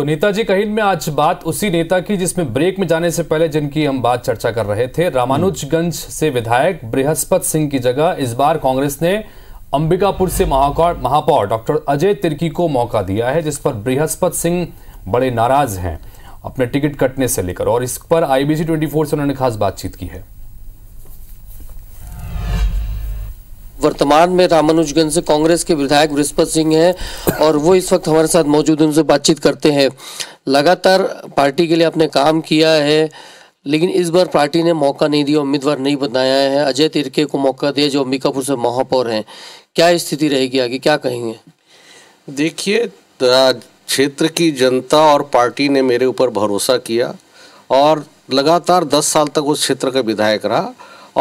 तो नेताजी कहिन में आज बात उसी नेता की जिसमें ब्रेक में जाने से पहले जिनकी हम बात चर्चा कर रहे थे रामानुजगंज से विधायक बृहस्पत सिंह की जगह इस बार कांग्रेस ने अंबिकापुर से महापौर डॉक्टर अजय तिर्की को मौका दिया है जिस पर बृहस्पत सिंह बड़े नाराज हैं अपने टिकट कटने से लेकर और इस पर आईबीसी ट्वेंटी से उन्होंने खास बातचीत की है वर्तमान में रामानुजगंज से कांग्रेस के विधायक बृहस्पत सिंह हैं और वो इस वक्त हमारे साथ मौजूद उनसे बातचीत करते हैं लगातार पार्टी के लिए आपने काम किया है लेकिन इस बार पार्टी ने मौका नहीं दिया उम्मीदवार नहीं बनाया है अजय तिरके को मौका दिया जो अंबिकापुर से महापौर हैं क्या स्थिति रहेगी आगे क्या कहेंगे देखिए क्षेत्र की जनता और पार्टी ने मेरे ऊपर भरोसा किया और लगातार दस साल तक उस क्षेत्र का विधायक रहा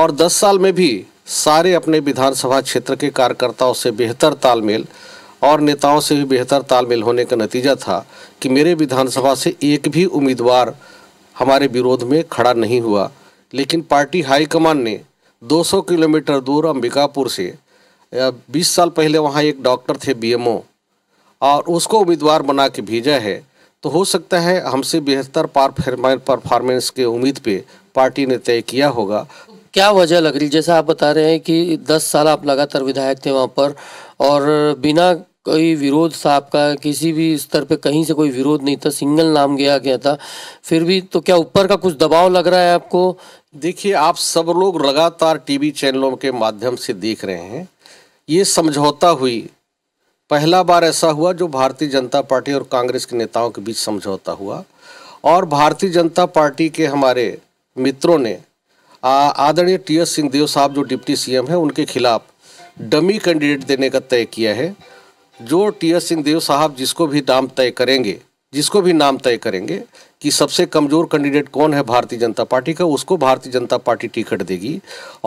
और दस साल में भी सारे अपने विधानसभा क्षेत्र के कार्यकर्ताओं से बेहतर तालमेल और नेताओं से भी बेहतर तालमेल होने का नतीजा था कि मेरे विधानसभा से एक भी उम्मीदवार हमारे विरोध में खड़ा नहीं हुआ लेकिन पार्टी हाईकमान ने 200 किलोमीटर दूर अंबिकापुर से 20 साल पहले वहाँ एक डॉक्टर थे बीएमओ और उसको उम्मीदवार बना के भेजा है तो हो सकता है हमसे बेहतर परफॉर्मेंस के उम्मीद पे पार्टी ने तय किया होगा क्या वजह लग रही जैसा आप बता रहे हैं कि दस साल आप लगातार विधायक थे वहाँ पर और बिना कोई विरोध था आपका किसी भी स्तर पे कहीं से कोई विरोध नहीं था सिंगल नाम गया गया था फिर भी तो क्या ऊपर का कुछ दबाव लग रहा है आपको देखिए आप सब लोग लगातार टीवी चैनलों के माध्यम से देख रहे हैं ये समझौता हुई पहला बार ऐसा हुआ जो भारतीय जनता पार्टी और कांग्रेस के नेताओं के बीच समझौता हुआ और भारतीय जनता पार्टी के हमारे मित्रों ने आदरणीय टी एस सिंहदेव साहब जो डिप्टी सीएम हैं उनके खिलाफ डमी कैंडिडेट देने का तय किया है जो टी एस सिंहदेव साहब जिसको भी नाम तय करेंगे जिसको भी नाम तय करेंगे कि सबसे कमज़ोर कैंडिडेट कौन है भारतीय जनता पार्टी का उसको भारतीय जनता पार्टी टिकट देगी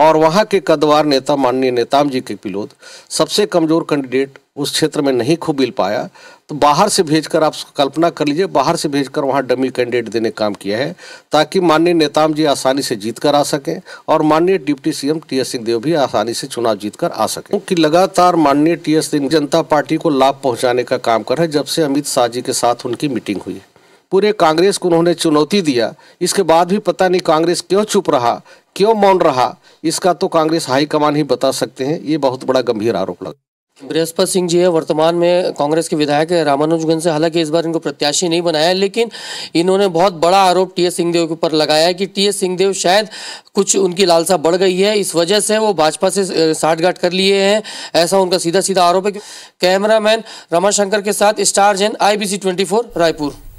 और वहाँ के कदवार नेता माननीय नेताम जी के पिलोद सबसे कमज़ोर कैंडिडेट उस क्षेत्र में नहीं खूब मिल पाया तो बाहर से भेजकर आप कल्पना कर लीजिए बाहर से भेजकर वहाँ डमी कैंडिडेट देने काम किया है ताकि माननीय नेताम जी आसानी से जीत कर आ सकें और माननीय डिप्टी सीएम टी एस सिंहदेव भी आसानी से चुनाव जीत कर आ सकें क्योंकि लगातार माननीय टी एस सिंह जनता पार्टी को लाभ पहुँचाने का काम कर रहे जब से अमित शाह जी के साथ उनकी मीटिंग हुई है पूरे कांग्रेस को उन्होंने चुनौती दिया इसके बाद भी पता नहीं कांग्रेस क्यों चुप रहा क्यों मौन रहा इसका तो कांग्रेस हाईकमान ही बता सकते हैं ये बहुत बड़ा गंभीर आरोप लगा बृहस्पत सिंह जी है वर्तमान में कांग्रेस के विधायक है रामानुजगंज से हालांकि इस बार इनको प्रत्याशी नहीं बनाया लेकिन इन्होंने बहुत बड़ा आरोप टी एस सिंहदेव के ऊपर लगाया है कि टी एस सिंहदेव शायद कुछ उनकी लालसा बढ़ गई है इस वजह से वो भाजपा से साठगांठ कर लिए हैं ऐसा उनका सीधा सीधा आरोप है कैमरामैन रमाशंकर के साथ star Jain I B Raipur